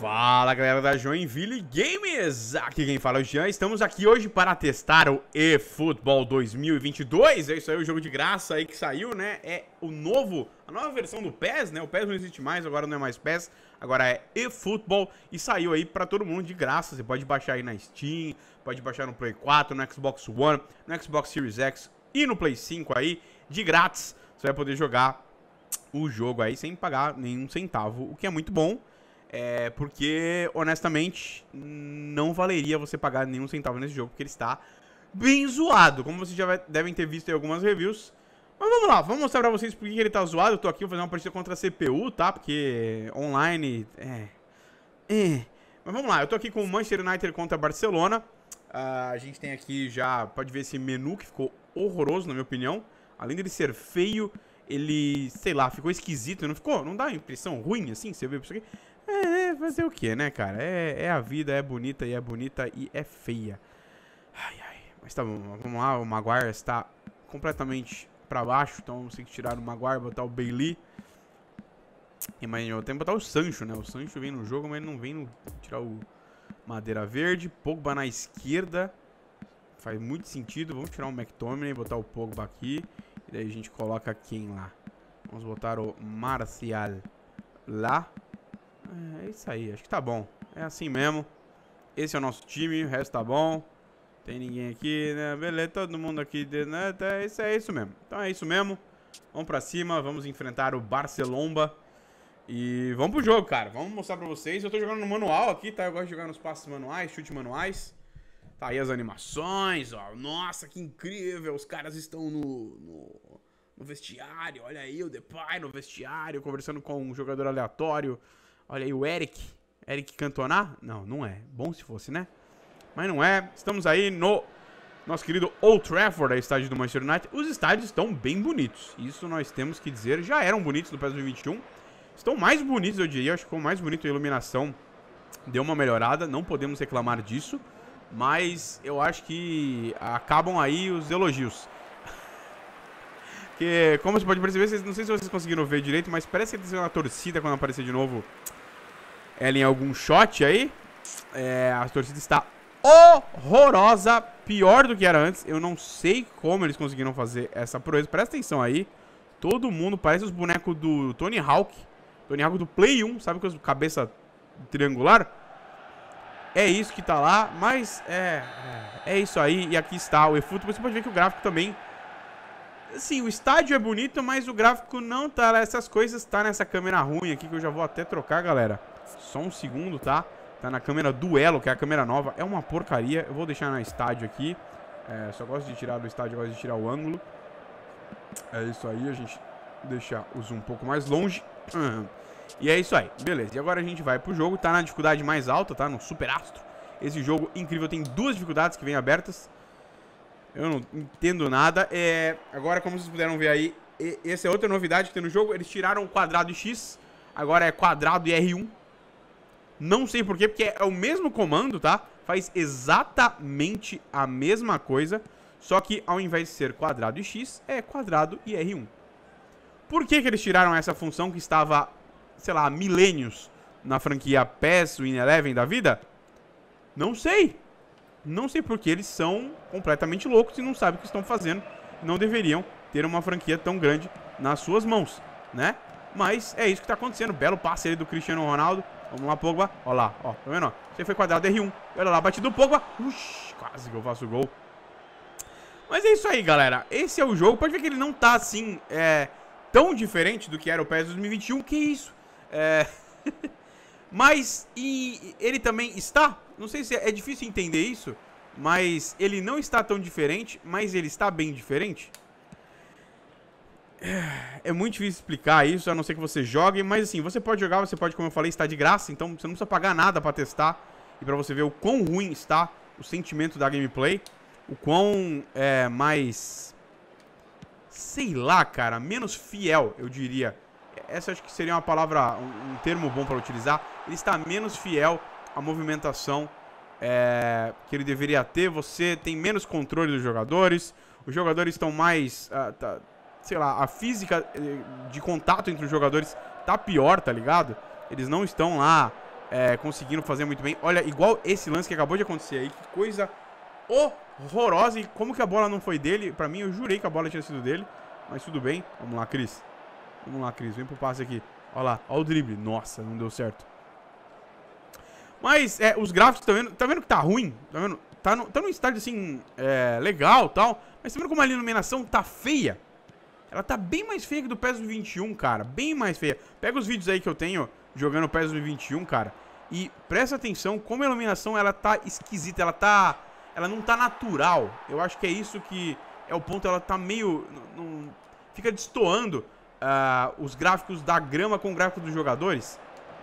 Fala galera da Joinville Games, aqui quem fala é o Jean, estamos aqui hoje para testar o eFootball 2022, é isso aí, o jogo de graça aí que saiu, né, é o novo, a nova versão do PES, né, o PES não existe mais, agora não é mais PES, agora é eFootball e saiu aí para todo mundo de graça, você pode baixar aí na Steam, pode baixar no Play 4, no Xbox One, no Xbox Series X e no Play 5 aí, de grátis, você vai poder jogar o jogo aí sem pagar nenhum centavo, o que é muito bom, é, porque, honestamente, não valeria você pagar nenhum centavo nesse jogo, porque ele está bem zoado, como vocês já devem ter visto em algumas reviews. Mas vamos lá, vamos mostrar pra vocês por que ele tá zoado. Eu tô aqui, vou fazer uma partida contra a CPU, tá? Porque online... É... É... Mas vamos lá, eu tô aqui com o Manchester United contra Barcelona. Uh, a gente tem aqui já, pode ver esse menu que ficou horroroso, na minha opinião. Além dele ser feio, ele, sei lá, ficou esquisito, não ficou? Não dá impressão ruim, assim, você vê isso aqui? É fazer o que, né, cara? É, é a vida, é bonita e é bonita e é feia. Ai, ai. Mas tá bom, vamos lá. O Maguire está completamente para baixo, então vamos ter que tirar o Maguire, botar o Bailey. E mas eu tenho que botar o Sancho, né? O Sancho vem no jogo, mas ele não vem no... tirar o Madeira Verde. Pogba na esquerda. Faz muito sentido. Vamos tirar o McTominay, botar o Pogba aqui. E daí a gente coloca quem lá? Vamos botar o Marcial lá. É, é isso aí, acho que tá bom. É assim mesmo. Esse é o nosso time, o resto tá bom. Tem ninguém aqui, né? Beleza, todo mundo aqui, né? Então é isso, é isso mesmo. Então é isso mesmo. Vamos pra cima, vamos enfrentar o Barcelomba. E vamos pro jogo, cara. Vamos mostrar pra vocês. Eu tô jogando no manual aqui, tá? Eu gosto de jogar nos passos manuais, chute manuais. Tá aí as animações, ó. Nossa, que incrível. Os caras estão no, no, no vestiário. Olha aí o Depay no vestiário, conversando com um jogador aleatório. Olha aí o Eric. Eric Cantona? Não, não é. Bom se fosse, né? Mas não é. Estamos aí no nosso querido Old Trafford, a estádio do Manchester United. Os estádios estão bem bonitos. Isso nós temos que dizer. Já eram bonitos no PES 2021. Estão mais bonitos, eu diria. Acho que ficou mais bonito a iluminação. Deu uma melhorada. Não podemos reclamar disso. Mas eu acho que acabam aí os elogios. Porque, como você pode perceber, não sei se vocês conseguiram ver direito, mas parece que eles uma torcida quando aparecer de novo ela em algum shot aí. É, a torcida está horrorosa, pior do que era antes. Eu não sei como eles conseguiram fazer essa proeza. Presta atenção aí. Todo mundo parece os bonecos do Tony Hawk. Tony Hawk do Play 1, sabe com a cabeça triangular? É isso que tá lá, mas é, é, é isso aí. E aqui está o eFootball. Você pode ver que o gráfico também... sim, o estádio é bonito, mas o gráfico não tá lá. Essas coisas tá nessa câmera ruim aqui que eu já vou até trocar, galera. Só um segundo, tá? Tá na câmera duelo, que é a câmera nova. É uma porcaria. Eu vou deixar na estádio aqui. É, só gosto de tirar do estádio, gosto de tirar o ângulo. É isso aí, a gente deixar o zoom um pouco mais longe. E é isso aí, beleza. E agora a gente vai pro jogo, tá na dificuldade mais alta, tá? No Super Astro. Esse jogo incrível tem duas dificuldades que vêm abertas. Eu não entendo nada. É... Agora, como vocês puderam ver aí, essa é outra novidade que tem no jogo. Eles tiraram o quadrado e X, agora é quadrado e R1. Não sei porquê, porque é o mesmo comando, tá? Faz exatamente a mesma coisa, só que ao invés de ser quadrado e x, é quadrado e r1. Por que, que eles tiraram essa função que estava, sei lá, milênios na franquia PES, Win Eleven da vida? Não sei. Não sei porque eles são completamente loucos e não sabem o que estão fazendo. Não deveriam ter uma franquia tão grande nas suas mãos, né? Mas é isso que está acontecendo. Belo passe ali do Cristiano Ronaldo. Vamos lá, Pogba. Olha lá, ó. Tá vendo? Você foi quadrado, R1. Olha lá, batido o Pogba. Uxi, quase que eu faço gol. Mas é isso aí, galera. Esse é o jogo. Pode ver que ele não tá assim, é, tão diferente do que era o PES 2021. Que isso? É... mas e ele também está. Não sei se é, é difícil entender isso. Mas ele não está tão diferente, mas ele está bem diferente. É muito difícil explicar isso, a não ser que você jogue, mas assim, você pode jogar, você pode, como eu falei, está de graça, então você não precisa pagar nada para testar e para você ver o quão ruim está o sentimento da gameplay, o quão é, mais, sei lá, cara, menos fiel, eu diria. Essa acho que seria uma palavra, um, um termo bom para utilizar. Ele está menos fiel à movimentação é, que ele deveria ter. Você tem menos controle dos jogadores, os jogadores estão mais... Uh, tá, sei lá, a física eh, de contato entre os jogadores tá pior, tá ligado? Eles não estão lá é, conseguindo fazer muito bem. Olha, igual esse lance que acabou de acontecer aí, que coisa horrorosa. E como que a bola não foi dele? Pra mim, eu jurei que a bola tinha sido dele. Mas tudo bem. Vamos lá, Cris. Vamos lá, Cris. Vem pro passe aqui. Olha lá. Olha o drible. Nossa, não deu certo. Mas é, os gráficos, tá vendo? Tá vendo que tá ruim? Tá vendo? Tá, no, tá num estádio, assim, é, legal tal. Mas tá vendo como a iluminação tá feia? Ela tá bem mais feia que do PES 21, cara. Bem mais feia. Pega os vídeos aí que eu tenho jogando o PES 21, cara. E presta atenção como a iluminação ela tá esquisita, ela tá ela não tá natural. Eu acho que é isso que é o ponto, ela tá meio não, fica destoando uh, os gráficos da grama com o gráfico dos jogadores.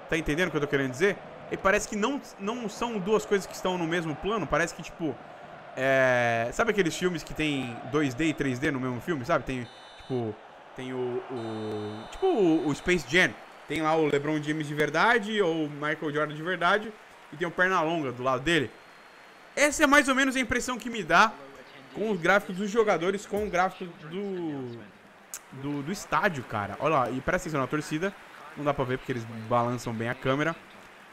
Tá entendendo o que eu tô querendo dizer? E parece que não, não são duas coisas que estão no mesmo plano, parece que tipo é... sabe aqueles filmes que tem 2D e 3D no mesmo filme, sabe? Tem tipo, tem o, o tipo o, o, Space Jam. Tem lá o LeBron James de verdade ou o Michael Jordan de verdade e tem o Pernalonga do lado dele. Essa é mais ou menos a impressão que me dá com os gráficos dos jogadores, com o gráfico do, do, do estádio, cara. Olha lá, e presta atenção na torcida. Não dá pra ver porque eles balançam bem a câmera.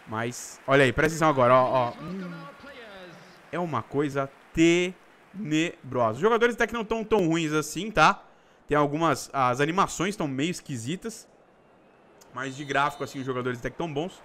Mas, olha aí, presta atenção agora, ó. ó. Hum, é uma coisa tenebrosa. Os jogadores até que não estão tão ruins assim, tá? Tem algumas. As animações estão meio esquisitas. Mas de gráfico, assim, os jogadores até que estão bons.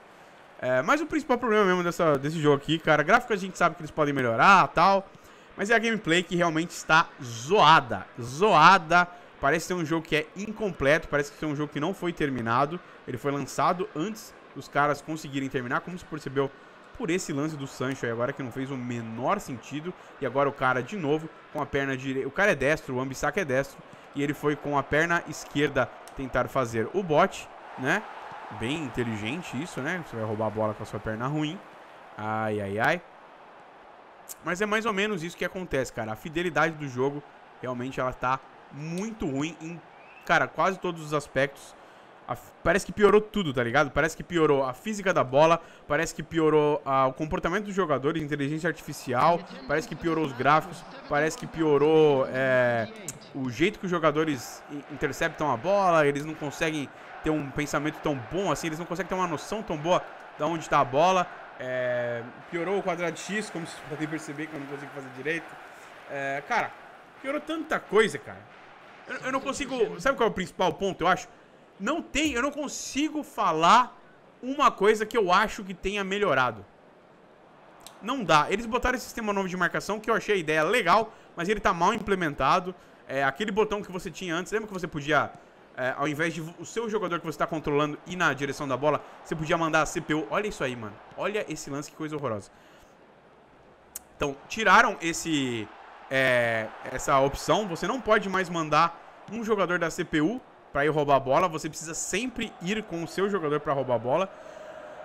É, mas o principal problema mesmo dessa, desse jogo aqui, cara, gráfico a gente sabe que eles podem melhorar tal. Mas é a gameplay que realmente está zoada. Zoada. Parece ser um jogo que é incompleto, parece que ser um jogo que não foi terminado. Ele foi lançado antes dos caras conseguirem terminar, como se percebeu por esse lance do Sancho aí agora que não fez o menor sentido. E agora o cara de novo com a perna direita. O cara é destro, o Ambissac é destro. E ele foi com a perna esquerda tentar fazer o bote, né? Bem inteligente isso, né? Você vai roubar a bola com a sua perna ruim. Ai, ai, ai. Mas é mais ou menos isso que acontece, cara. A fidelidade do jogo realmente ela tá muito ruim em, cara, quase todos os aspectos. A, parece que piorou tudo, tá ligado? Parece que piorou a física da bola, parece que piorou a, o comportamento dos jogadores, inteligência artificial, parece que piorou os gráficos, parece que piorou é, o jeito que os jogadores interceptam a bola, eles não conseguem ter um pensamento tão bom assim, eles não conseguem ter uma noção tão boa da onde está a bola. É, piorou o quadrado X, como vocês podem perceber que eu não consigo fazer direito. É, cara, piorou tanta coisa, cara. Eu, eu não consigo. Sabe qual é o principal ponto, eu acho? não tem, eu não consigo falar uma coisa que eu acho que tenha melhorado. Não dá. Eles botaram esse sistema novo de marcação que eu achei a ideia legal, mas ele tá mal implementado. É, aquele botão que você tinha antes, lembra que você podia, é, ao invés de o seu jogador que você tá controlando ir na direção da bola, você podia mandar a CPU. Olha isso aí, mano. Olha esse lance, que coisa horrorosa. Então, tiraram esse é, essa opção. Você não pode mais mandar um jogador da CPU para ir roubar a bola. Você precisa sempre ir com o seu jogador para roubar a bola.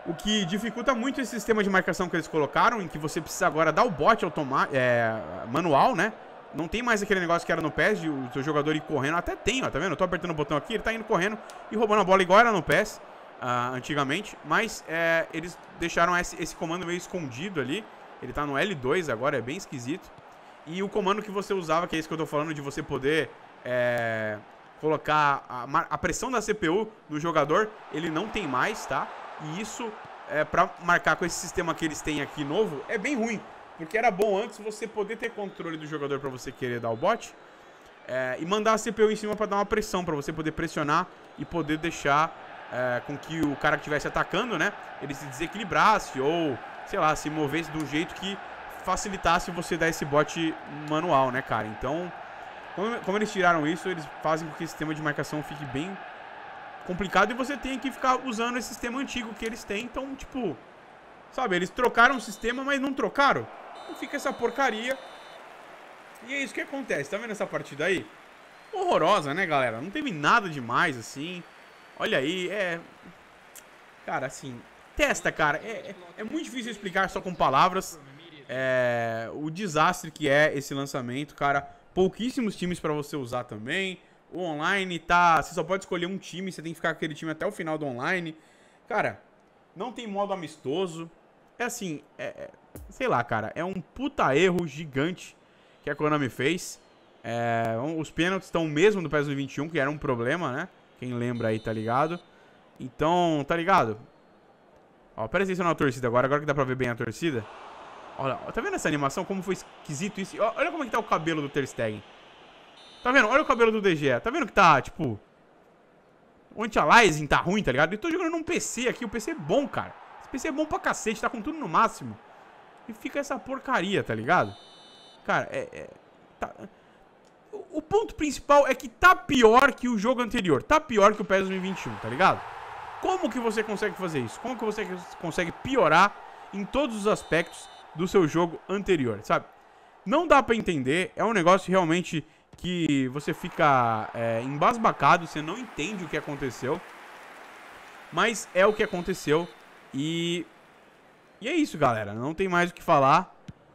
O que dificulta muito esse sistema de marcação que eles colocaram, em que você precisa agora dar o bote é, manual, né? Não tem mais aquele negócio que era no PES, de o seu jogador ir correndo. Até tem, ó, tá vendo? Eu tô apertando o botão aqui, ele tá indo correndo e roubando a bola igual era no PES, uh, ah, antigamente. Mas é, eles deixaram esse, esse comando meio escondido ali. Ele tá no L2 agora, é bem esquisito. E o comando que você usava, que é isso que eu tô falando, de você poder... É colocar a, a, pressão da CPU no jogador, ele não tem mais, tá? E isso, é, para marcar com esse sistema que eles têm aqui novo, é bem ruim. Porque era bom antes você poder ter controle do jogador para você querer dar o bot é, e mandar a CPU em cima para dar uma pressão, para você poder pressionar e poder deixar é, com que o cara que estivesse atacando, né, ele se desequilibrasse ou, sei lá, se movesse de um jeito que facilitasse você dar esse bot manual, né, cara? Então, como, como eles tiraram isso, eles fazem com que o sistema de marcação fique bem complicado e você tem que ficar usando esse sistema antigo que eles têm. Então, tipo, sabe, eles trocaram o sistema, mas não trocaram. Então fica essa porcaria. E é isso que acontece. Tá vendo essa partida aí? Horrorosa, né, galera? Não teve nada demais, assim. Olha aí, é... Cara, assim... Testa, cara. É, é, é muito difícil explicar só com palavras é... o desastre que é esse lançamento, cara pouquíssimos times para você usar também. O online tá. Você só pode escolher um time, você tem que ficar com aquele time até o final do online. Cara, não tem modo amistoso. É assim, é, é sei lá, cara, é um puta erro gigante que a Konami fez. É, os pênaltis estão mesmo do PES 21 que era um problema, né? Quem lembra aí, tá ligado? Então, tá ligado? Ó, presta atenção na torcida agora, agora que dá pra ver bem a torcida. Olha, tá vendo essa animação? Como foi esquisito isso? Olha como é que tá o cabelo do Ter Stegen. Tá vendo? Olha o cabelo do DG. Tá vendo que tá, tipo... O anti-aliasing tá ruim, tá ligado? Eu tô jogando num PC aqui. O PC é bom, cara. Esse PC é bom pra cacete. Tá com tudo no máximo. E fica essa porcaria, tá ligado? Cara, é... é tá... O ponto principal é que tá pior que o jogo anterior. Tá pior que o PES 2021, tá ligado? Como que você consegue fazer isso? Como que você consegue piorar em todos os aspectos do seu jogo anterior, sabe? Não dá para entender, é um negócio realmente que você fica é, embasbacado, você não entende o que aconteceu, mas é o que aconteceu e... E é isso, galera, não tem mais o que falar,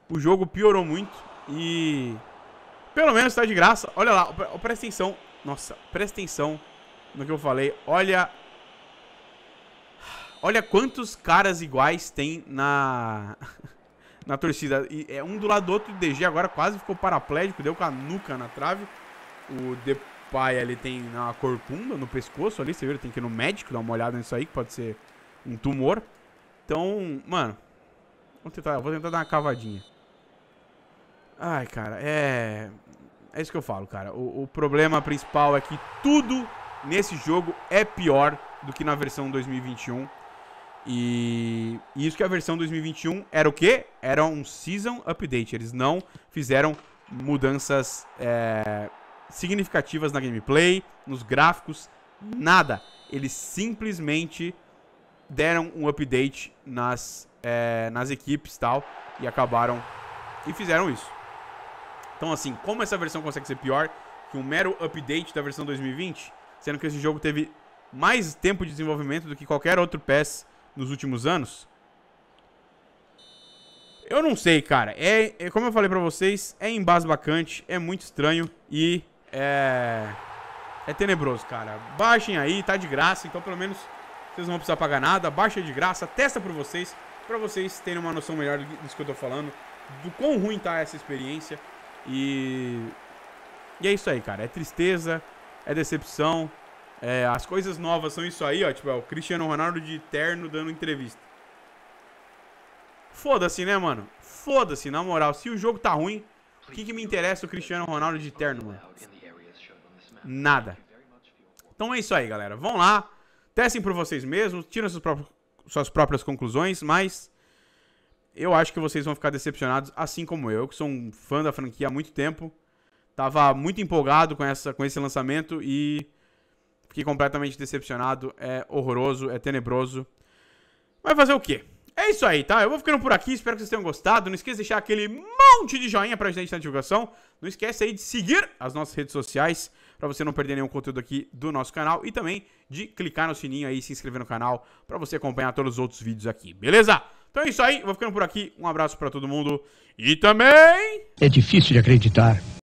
o jogo piorou muito e... Pelo menos tá de graça, olha lá, presta atenção, nossa, presta atenção no que eu falei, olha Olha quantos caras iguais tem na na torcida. E é um do lado do outro, o DG agora quase ficou paraplégico, deu com a nuca na trave. O Depay ali tem uma corcunda no pescoço ali, você viu? Tem que ir no médico dar uma olhada nisso aí, que pode ser um tumor. Então, mano, vou tentar, vou tentar dar uma cavadinha. Ai, cara, é... É isso que eu falo, cara. O, o problema principal é que tudo nesse jogo é pior do que na versão 2021. E isso que a versão 2021 era o quê? Era um season update. Eles não fizeram mudanças é, significativas na gameplay, nos gráficos, nada. Eles simplesmente deram um update nas, é, nas equipes e tal. E acabaram. E fizeram isso. Então, assim, como essa versão consegue ser pior que um mero update da versão 2020? Sendo que esse jogo teve mais tempo de desenvolvimento do que qualquer outro PES nos últimos anos? Eu não sei, cara. É, é como eu falei pra vocês, é embasbacante, é muito estranho e é... É tenebroso, cara. Baixem aí, tá de graça, então pelo menos vocês não vão precisar pagar nada. Baixa de graça, testa por vocês, pra vocês terem uma noção melhor disso que eu tô falando, do quão ruim tá essa experiência. E... E é isso aí, cara. É tristeza, é decepção, é, as coisas novas são isso aí, ó. Tipo, é o Cristiano Ronaldo de terno dando entrevista. Foda-se, né, mano? Foda-se, na moral. Se o jogo tá ruim, o que, que me interessa o Cristiano Ronaldo de terno, mano? Nada. Então é isso aí, galera. Vão lá, testem por vocês mesmos, tiram suas, pró suas próprias conclusões, mas eu acho que vocês vão ficar decepcionados, assim como eu, que sou um fã da franquia há muito tempo. Tava muito empolgado com, essa, com esse lançamento e Fiquei completamente decepcionado. É horroroso, é tenebroso. Vai fazer o quê? É isso aí, tá? Eu vou ficando por aqui, espero que vocês tenham gostado. Não esqueça de deixar aquele monte de joinha pra gente na divulgação. Não esqueça aí de seguir as nossas redes sociais para você não perder nenhum conteúdo aqui do nosso canal e também de clicar no sininho aí e se inscrever no canal para você acompanhar todos os outros vídeos aqui, beleza? Então é isso aí, vou ficando por aqui. Um abraço para todo mundo e também É difícil de acreditar.